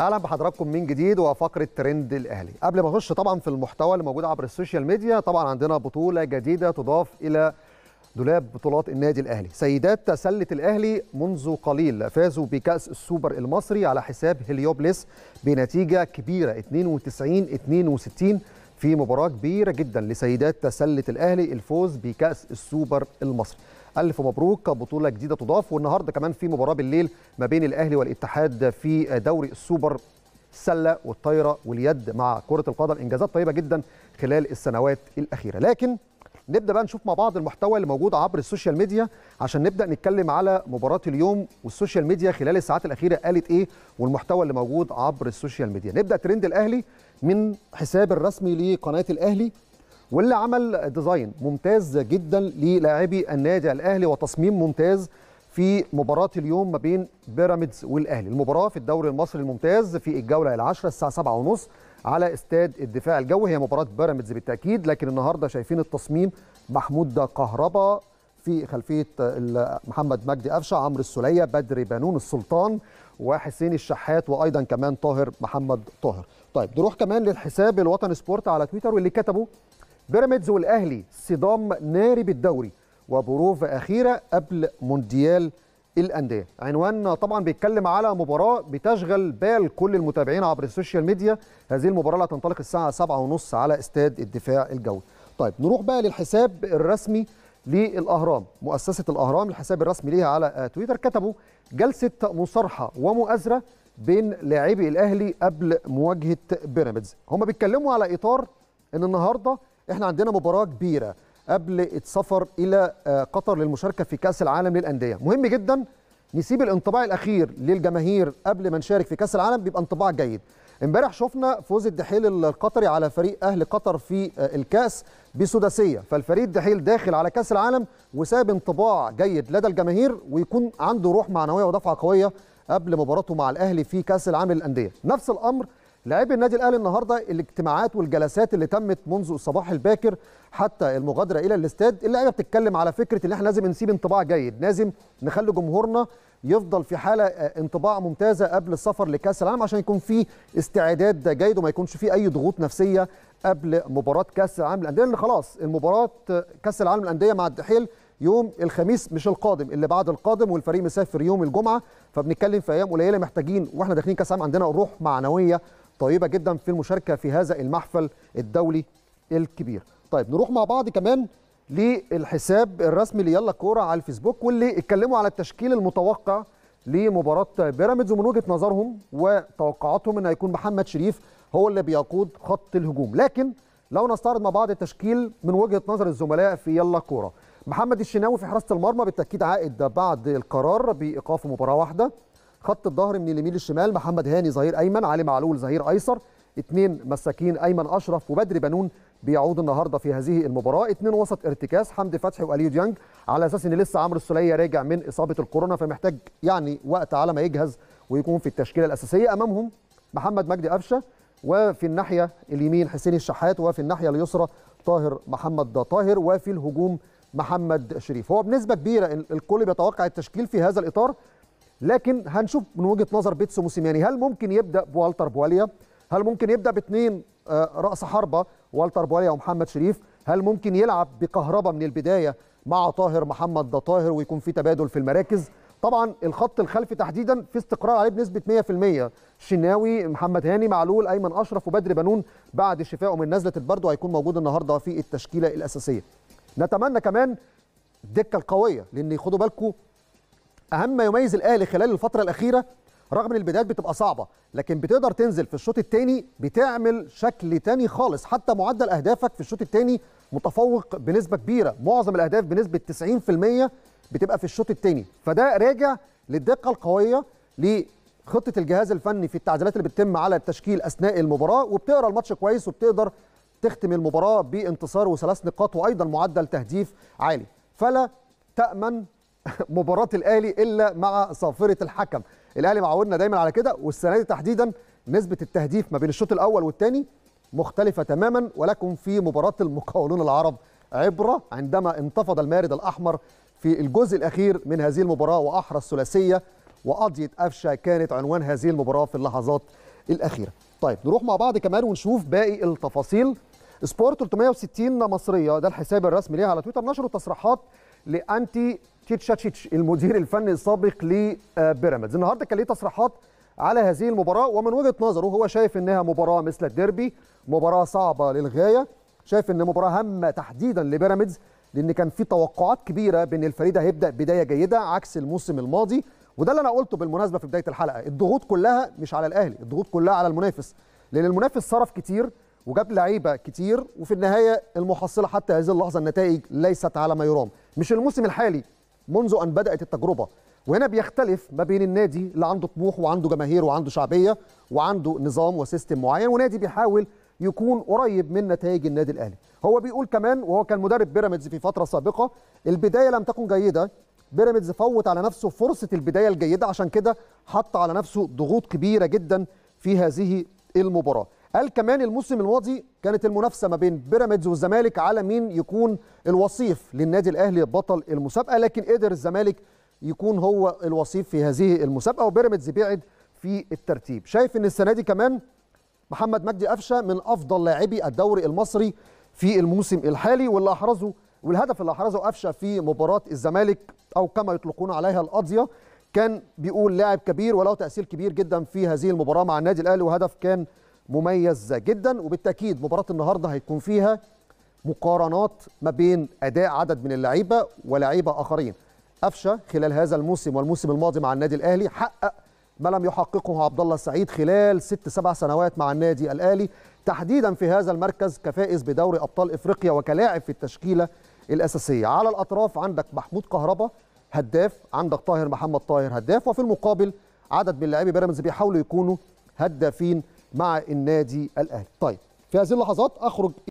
اهلا بحضراتكم من جديد وفقره ترند الاهلي قبل ما اخش طبعا في المحتوى اللي موجود عبر السوشيال ميديا طبعا عندنا بطوله جديده تضاف الى دولاب بطولات النادي الاهلي سيدات تسلة الاهلي منذ قليل فازوا بكاس السوبر المصري على حساب هليوبلس بنتيجه كبيره 92 62 في مباراه كبيره جدا لسيدات تسلة الاهلي الفوز بكاس السوبر المصري الف مبروك بطوله جديده تضاف والنهارده كمان في مباراه بالليل ما بين الاهلي والاتحاد في دوري السوبر السله والطايره واليد مع كره القدم انجازات طيبه جدا خلال السنوات الاخيره لكن نبدا بقى نشوف مع بعض المحتوى اللي موجود عبر السوشيال ميديا عشان نبدا نتكلم على مباراه اليوم والسوشيال ميديا خلال الساعات الاخيره قالت ايه والمحتوى اللي موجود عبر السوشيال ميديا نبدا ترند الاهلي من حساب الرسمي لقناه الاهلي واللي عمل ديزاين ممتاز جدا للاعبي النادي الاهلي وتصميم ممتاز في مباراة اليوم ما بين بيراميدز والأهلي المباراة في الدوري المصري الممتاز في الجولة العاشرة الساعة سبعة ونص على استاد الدفاع الجوي هي مباراة بيراميدز بالتأكيد لكن النهاردة شايفين التصميم محمود كهربا في خلفية محمد مجدي قفشة عمرو السليه بدر بنون السلطان وحسين الشحات وأيضا كمان طاهر محمد طاهر طيب نروح كمان للحساب الوطن سبورت على تويتر واللي كتبوا بيراميدز والاهلي صدام ناري بالدوري وبروف أخيرة قبل مونديال الأندية عنوان طبعا بيتكلم على مباراة بتشغل بال كل المتابعين عبر السوشيال ميديا هذه المباراة اللي هتنطلق الساعة 7:30 على استاد الدفاع الجوي طيب نروح بقى للحساب الرسمي للأهرام مؤسسة الأهرام الحساب الرسمي ليها على تويتر كتبوا جلسة مصارحة ومؤازرة بين لاعبي الأهلي قبل مواجهة بيراميدز هم بيتكلموا على إطار أن النهارده احنا عندنا مباراه كبيره قبل السفر الى آه، قطر للمشاركه في كاس العالم للانديه مهم جدا نسيب الانطباع الاخير للجماهير قبل ما نشارك في كاس العالم بيبقى انطباع جيد امبارح شفنا فوز الدحيل القطري على فريق اهل قطر في آه، الكاس بسداسيه فالفريق الدحيل داخل على كاس العالم وساب انطباع جيد لدى الجماهير ويكون عنده روح معنويه ودفعه قويه قبل مباراته مع الاهلي في كاس العالم للانديه نفس الامر لاعبي النادي الاهلي النهارده الاجتماعات والجلسات اللي تمت منذ الصباح الباكر حتى المغادره الى الاستاد اللعيبه بتتكلم على فكره ان احنا لازم نسيب انطباع جيد لازم نخلي جمهورنا يفضل في حاله انطباع ممتازه قبل السفر لكاس العالم عشان يكون في استعداد جيد وما يكونش في اي ضغوط نفسيه قبل مباراه كاس العالم للانديه لان خلاص المباراه كاس العالم للانديه مع الدحيل يوم الخميس مش القادم اللي بعد القادم والفريق مسافر يوم الجمعه فبنتكلم في ايام قليله محتاجين واحنا داخلين كاس العالم عندنا روح معنويه طيبه جدا في المشاركه في هذا المحفل الدولي الكبير طيب نروح مع بعض كمان للحساب الرسمي ليلا كوره على الفيسبوك واللي اتكلموا على التشكيل المتوقع لمباراه بيراميدز ومن وجهه نظرهم وتوقعاتهم ان هيكون محمد شريف هو اللي بيقود خط الهجوم لكن لو نستعرض مع بعض التشكيل من وجهه نظر الزملاء في يلا كوره محمد الشناوي في حراسه المرمى بالتاكيد عائد بعد القرار بايقاف مباراه واحده خط الظهر من اليمين للشمال محمد هاني ظهير ايمن علي معلول ظهير ايسر اثنين مساكين ايمن اشرف وبدر بنون بيعود النهارده في هذه المباراه اثنين وسط ارتكاز حمدي فتحي واليو ديانج على اساس ان لسه عمرو السوليه راجع من اصابه الكورونا فمحتاج يعني وقت على ما يجهز ويكون في التشكيله الاساسيه امامهم محمد مجدي قفشه وفي الناحيه اليمين حسين الشحات وفي الناحيه اليسرى طاهر محمد طاهر وفي الهجوم محمد شريف هو بنسبه كبيره الكل بيتوقع التشكيل في هذا الاطار لكن هنشوف من وجهه نظر بيتسو موسيماني هل ممكن يبدا بوالتر بواليا هل ممكن يبدا باثنين آه، راس حربه والتر بواليا ومحمد شريف هل ممكن يلعب بكهرباء من البدايه مع طاهر محمد ده طاهر ويكون في تبادل في المراكز طبعا الخط الخلفي تحديدا في استقرار عليه بنسبه 100% شناوي محمد هاني معلول ايمن اشرف وبدر بنون بعد شفائه من نزله البرد وهيكون موجود النهارده في التشكيله الاساسيه نتمنى كمان الدكه القويه لان خدوا بالكم اهم ما يميز الاهلي خلال الفتره الاخيره رغم ان البدايات بتبقى صعبه لكن بتقدر تنزل في الشوط الثاني بتعمل شكل تاني خالص حتى معدل اهدافك في الشوط الثاني متفوق بنسبه كبيره معظم الاهداف بنسبه 90% بتبقى في الشوط الثاني فده راجع للدقه القويه لخطه الجهاز الفني في التعديلات اللي بتتم على التشكيل اثناء المباراه وبتقرا الماتش كويس وبتقدر تختم المباراه بانتصار وثلاث نقاط وايضا معدل تهديف عالي فلا تامن مباراه الاهلي الا مع صافره الحكم الاهلي معودنا دايما على كده والسنه دي تحديدا نسبه التهديف ما بين الشوط الاول والثاني مختلفه تماما ولكن في مباراه المقاولون العرب عبره عندما انتفض المارد الاحمر في الجزء الاخير من هذه المباراه واحرى الثلاثيه وقضيه قفشه كانت عنوان هذه المباراه في اللحظات الاخيره. طيب نروح مع بعض كمان ونشوف باقي التفاصيل. سبورت 360 مصريه ده الحساب الرسمي ليها على تويتر نشروا تصريحات لانتي تيتشاتشيتش المدير الفني السابق لبيراميدز النهارده كان ليه تصريحات على هذه المباراه ومن وجهه نظره هو شايف انها مباراه مثل الديربي مباراه صعبه للغايه شايف ان مباراه هامه تحديدا لبيراميدز لان كان في توقعات كبيره بان الفريق ده هيبدا بدايه جيده عكس الموسم الماضي وده اللي انا قلته بالمناسبه في بدايه الحلقه الضغوط كلها مش على الاهلي الضغوط كلها على المنافس لان المنافس صرف كتير وجاب لعيبه كتير وفي النهايه المحصله حتى هذه اللحظه النتائج ليست على ما يرام مش الموسم الحالي منذ ان بدات التجربه وهنا بيختلف ما بين النادي اللي عنده طموح وعنده جماهير وعنده شعبيه وعنده نظام وسيستم معين ونادي بيحاول يكون قريب من نتائج النادي الاهلي هو بيقول كمان وهو كان مدرب بيراميدز في فتره سابقه البدايه لم تكن جيده بيراميدز فوت على نفسه فرصه البدايه الجيده عشان كده حط على نفسه ضغوط كبيره جدا في هذه المباراه قال كمان الموسم الماضي كانت المنافسه ما بين بيراميدز والزمالك على مين يكون الوصيف للنادي الاهلي بطل المسابقه لكن قدر الزمالك يكون هو الوصيف في هذه المسابقه وبيراميدز بعد في الترتيب شايف ان السنه دي كمان محمد مجدي قفشه من افضل لاعبي الدوري المصري في الموسم الحالي واللي احرزه والهدف اللي احرزه قفشه في مباراه الزمالك او كما يطلقون عليها القاضيه كان بيقول لاعب كبير وله تاثير كبير جدا في هذه المباراه مع النادي الاهلي وهدف كان مميز جدا وبالتاكيد مباراه النهارده هيكون فيها مقارنات ما بين اداء عدد من اللعيبه ولاعيبه اخرين قفشه خلال هذا الموسم والموسم الماضي مع النادي الاهلي حقق ما لم يحققه عبد الله السعيد خلال ست سبع سنوات مع النادي الاهلي تحديدا في هذا المركز كفائز بدوري ابطال افريقيا وكلاعب في التشكيله الاساسيه على الاطراف عندك محمود كهربا هداف عندك طاهر محمد طاهر هداف وفي المقابل عدد من لاعبي بيراميدز بيحاولوا يكونوا هدافين مع النادي الاهلي طيب في هذه اللحظات اخرج